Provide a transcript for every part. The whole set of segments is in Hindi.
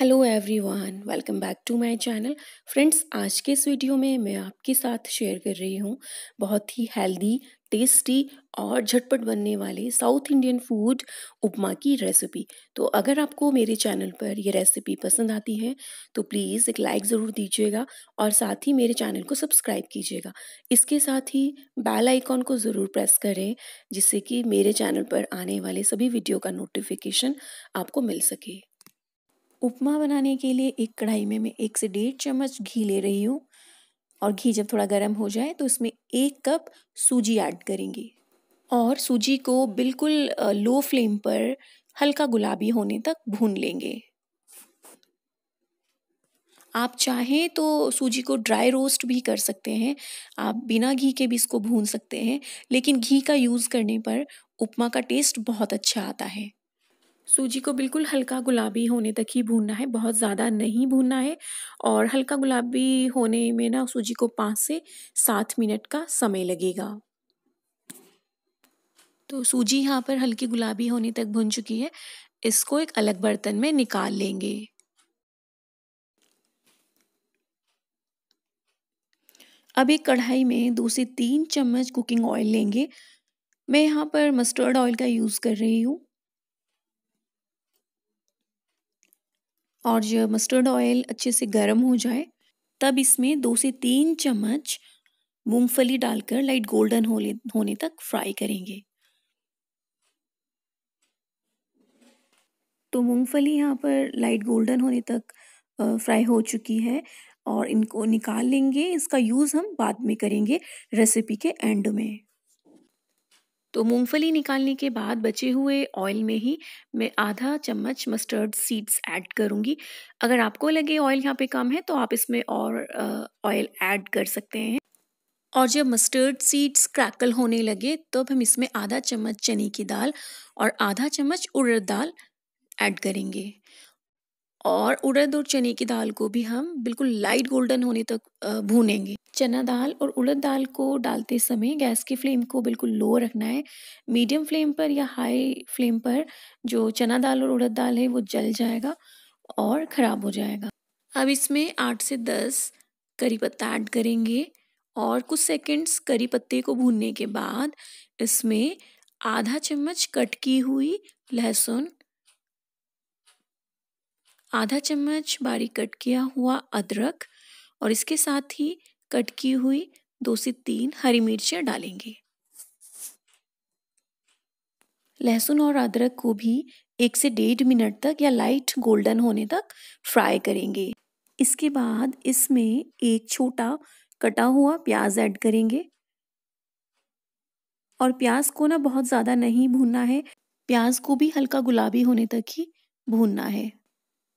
hello everyone welcome back to my channel friends आज के इस वीडियो में मैं आपके साथ शेयर कर रही हूँ बहुत ही हेल्दी टेस्टी और झटपट बनने वाले साउथ इंडियन फूड उपमा की रेसिपी तो अगर आपको मेरे चैनल पर यह रेसिपी पसंद आती है तो प्लीज़ एक लाइक ज़रूर दीजिएगा और साथ ही मेरे चैनल को सब्सक्राइब कीजिएगा इसके साथ ही बैल आइकॉन को ज़रूर प्रेस करें जिससे कि मेरे चैनल पर आने वाले सभी वीडियो का नोटिफिकेशन आपको मिल सके उपमा बनाने के लिए एक कढ़ाई में मैं एक से डेढ़ चम्मच घी ले रही हूँ और घी जब थोड़ा गर्म हो जाए तो उसमें एक कप सूजी ऐड करेंगे और सूजी को बिल्कुल लो फ्लेम पर हल्का गुलाबी होने तक भून लेंगे आप चाहें तो सूजी को ड्राई रोस्ट भी कर सकते हैं आप बिना घी के भी इसको भून सकते हैं लेकिन घी का यूज़ करने पर उपमा का टेस्ट बहुत अच्छा आता है सूजी को बिल्कुल हल्का गुलाबी होने तक ही भूनना है बहुत ज़्यादा नहीं भूनना है और हल्का गुलाबी होने में ना सूजी को पाँच से सात मिनट का समय लगेगा तो सूजी यहाँ पर हल्की गुलाबी होने तक भुन चुकी है इसको एक अलग बर्तन में निकाल लेंगे अब एक कढ़ाई में दो से तीन चम्मच कुकिंग ऑयल लेंगे मैं यहाँ पर मस्टर्ड ऑयल का यूज़ कर रही हूँ और जब मस्टर्ड ऑयल अच्छे से गर्म हो जाए तब इसमें दो से तीन चम्मच मूंगफली डालकर लाइट गोल्डन होने होने तक फ्राई करेंगे तो मूंगफली यहाँ पर लाइट गोल्डन होने तक फ्राई हो चुकी है और इनको निकाल लेंगे इसका यूज़ हम बाद में करेंगे रेसिपी के एंड में तो मूंगफली निकालने के बाद बचे हुए ऑयल में ही मैं आधा चम्मच मस्टर्ड सीड्स ऐड करूँगी अगर आपको लगे ऑयल यहाँ पे कम है तो आप इसमें और ऑयल ऐड कर सकते हैं और जब मस्टर्ड सीड्स क्रैकल होने लगे तब तो हम इसमें आधा चम्मच चने की दाल और आधा चम्मच उड़द दाल ऐड करेंगे और उड़द और चने की दाल को भी हम बिल्कुल लाइट गोल्डन होने तक भूनेंगे चना दाल और उड़द दाल को डालते समय गैस की फ्लेम को बिल्कुल लो रखना है मीडियम फ्लेम पर या हाई फ्लेम पर जो चना दाल और उड़द दाल है वो जल जाएगा और ख़राब हो जाएगा अब इसमें आठ से दस करी पत्ता ऐड करेंगे और कुछ सेकंड्स करी पत्ते को भूनने के बाद इसमें आधा चम्मच कट की हुई लहसुन आधा चम्मच बारीक कट किया हुआ अदरक और इसके साथ ही कट की हुई दो से तीन हरी मिर्चें डालेंगे लहसुन और अदरक को भी एक से डेढ़ मिनट तक या लाइट गोल्डन होने तक फ्राई करेंगे इसके बाद इसमें एक छोटा कटा हुआ प्याज ऐड करेंगे और प्याज को ना बहुत ज़्यादा नहीं भूनना है प्याज को भी हल्का गुलाबी होने तक ही भूनना है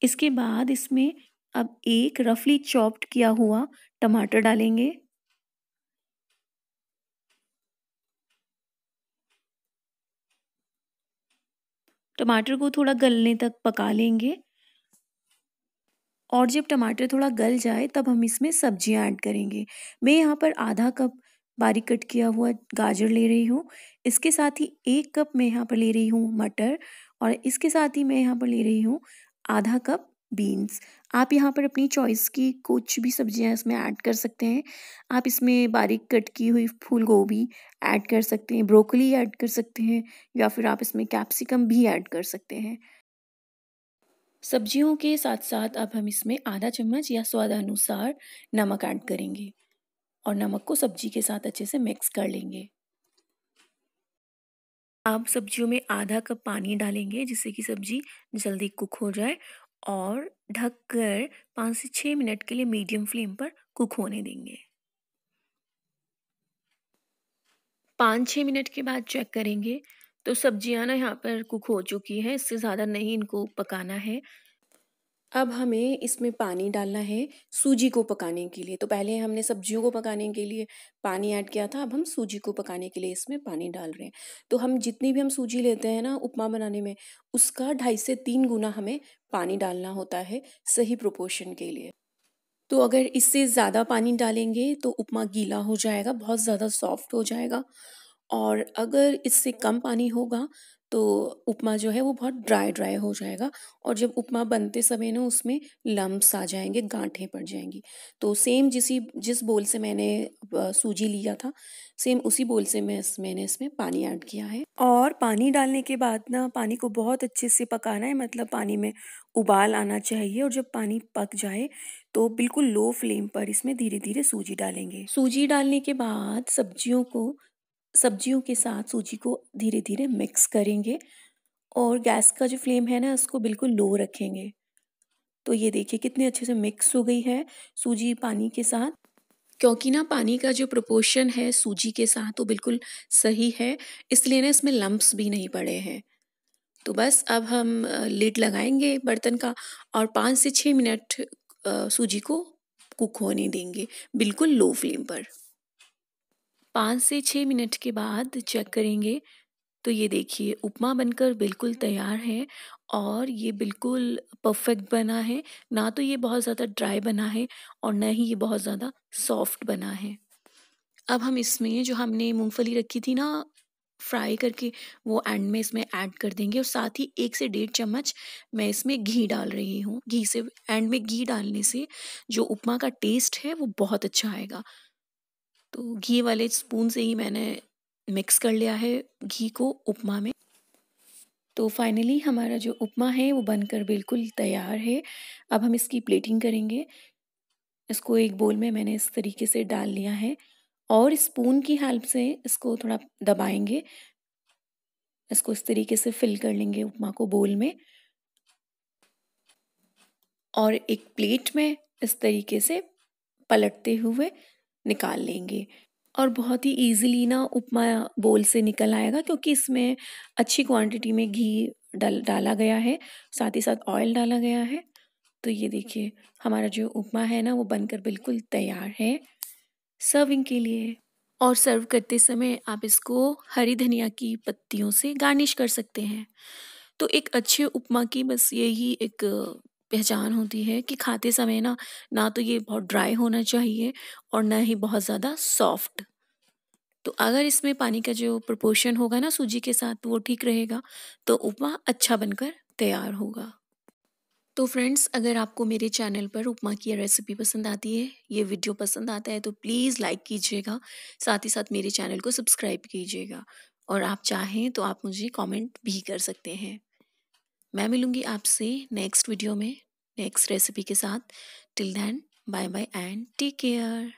इसके बाद इसमें अब एक रफली चॉप्ड किया हुआ टमाटर डालेंगे टमाटर को थोड़ा गलने तक पका लेंगे और जब टमाटर थोड़ा गल जाए तब हम इसमें सब्जियां ऐड करेंगे मैं यहाँ पर आधा कप बारीक कट किया हुआ गाजर ले रही हूँ इसके साथ ही एक कप मैं यहाँ पर ले रही हूँ मटर और इसके साथ ही मैं यहाँ पर ले रही हूँ आधा कप बीन्स आप यहाँ पर अपनी चॉइस की कुछ भी सब्जियाँ इसमें ऐड कर सकते हैं आप इसमें बारीक कट की हुई फूल गोभी ऐड कर सकते हैं ब्रोकली ऐड कर सकते हैं या फिर आप इसमें कैप्सिकम भी ऐड कर सकते हैं सब्जियों के साथ साथ अब हम इसमें आधा चम्मच या स्वादानुसार नमक ऐड करेंगे और नमक को सब्जी के साथ अच्छे से मिक्स कर लेंगे अब सब्जियों में आधा कप पानी डालेंगे जिससे कि सब्जी जल्दी कुक हो जाए और ढककर पाँच से छः मिनट के लिए मीडियम फ्लेम पर कुक होने देंगे पाँच छः मिनट के बाद चेक करेंगे तो सब्जियां ना यहाँ पर कुक हो चुकी है इससे ज़्यादा नहीं इनको पकाना है अब हमें इसमें पानी डालना है सूजी को पकाने के लिए तो पहले हमने सब्जियों को पकाने के लिए पानी ऐड किया था अब हम सूजी को पकाने के लिए इसमें पानी डाल रहे हैं तो हम जितनी भी हम सूजी लेते हैं ना उपमा बनाने में उसका ढाई से तीन गुना हमें पानी डालना होता है सही प्रोपोर्शन के लिए तो अगर इससे ज़्यादा पानी डालेंगे तो उपमा गीला हो जाएगा बहुत ज़्यादा सॉफ्ट हो जाएगा और अगर इससे कम पानी होगा तो उपमा जो है वो बहुत ड्राई ड्राई हो जाएगा और जब उपमा बनते समय ना उसमें लम्ब्स आ जाएंगे गांठें पड़ जाएंगी तो सेम जिसी जिस बोल से मैंने सूजी लिया था सेम उसी बोल से मैं इस, मैंने इसमें पानी ऐड किया है और पानी डालने के बाद ना पानी को बहुत अच्छे से पकाना है मतलब पानी में उबाल आना चाहिए और जब पानी पक जाए तो बिल्कुल लो फ्लेम पर इसमें धीरे धीरे सूजी डालेंगे सूजी डालने के बाद सब्जियों को सब्जियों के साथ सूजी को धीरे धीरे मिक्स करेंगे और गैस का जो फ्लेम है ना उसको बिल्कुल लो रखेंगे तो ये देखिए कितने अच्छे से मिक्स हो गई है सूजी पानी के साथ क्योंकि ना पानी का जो प्रोपोर्शन है सूजी के साथ वो बिल्कुल सही है इसलिए ना इसमें लम्ब्स भी नहीं पड़े हैं तो बस अब हम लिड लगाएंगे बर्तन का और पाँच से छः मिनट सूजी को कुक होने देंगे बिल्कुल लो फ्लेम पर पाँच से छः मिनट के बाद चेक करेंगे तो ये देखिए उपमा बनकर बिल्कुल तैयार है और ये बिल्कुल परफेक्ट बना है ना तो ये बहुत ज़्यादा ड्राई बना है और ना ही ये बहुत ज़्यादा सॉफ्ट बना है अब हम इसमें जो हमने मूंगफली रखी थी ना फ्राई करके वो एंड में इसमें ऐड कर देंगे और साथ ही एक से डेढ़ चम्मच मैं इसमें घी डाल रही हूँ घी से एंड में घी डालने से जो उपमा का टेस्ट है वो बहुत अच्छा आएगा तो घी वाले स्पून से ही मैंने मिक्स कर लिया है घी को उपमा में तो फाइनली हमारा जो उपमा है वो बनकर बिल्कुल तैयार है अब हम इसकी प्लेटिंग करेंगे इसको एक बोल में मैंने इस तरीके से डाल लिया है और स्पून की हेल्प से इसको थोड़ा दबाएंगे इसको इस तरीके से फिल कर लेंगे उपमा को बोल में और एक प्लेट में इस तरीके से पलटते हुए निकाल लेंगे और बहुत ही इजीली ना उपमा बोल से निकल आएगा क्योंकि इसमें अच्छी क्वांटिटी में घी डाल डाला गया है साथ ही साथ ऑयल डाला गया है तो ये देखिए हमारा जो उपमा है ना वो बनकर बिल्कुल तैयार है सर्विंग के लिए और सर्व करते समय आप इसको हरी धनिया की पत्तियों से गार्निश कर सकते हैं तो एक अच्छे उपमा की बस यही एक पहचान होती है कि खाते समय ना ना तो ये बहुत ड्राई होना चाहिए और ना ही बहुत ज़्यादा सॉफ्ट तो अगर इसमें पानी का जो प्रपोर्शन होगा ना सूजी के साथ वो ठीक रहेगा तो उपमा अच्छा बनकर तैयार होगा तो फ्रेंड्स अगर आपको मेरे चैनल पर उपमा की रेसिपी पसंद आती है ये वीडियो पसंद आता है तो प्लीज़ लाइक कीजिएगा साथ ही साथ मेरे चैनल को सब्सक्राइब कीजिएगा और आप चाहें तो आप मुझे कमेंट भी कर सकते हैं मैं मिलूँगी आपसे नेक्स्ट वीडियो में नेक्स्ट रेसिपी के साथ till then bye bye and take care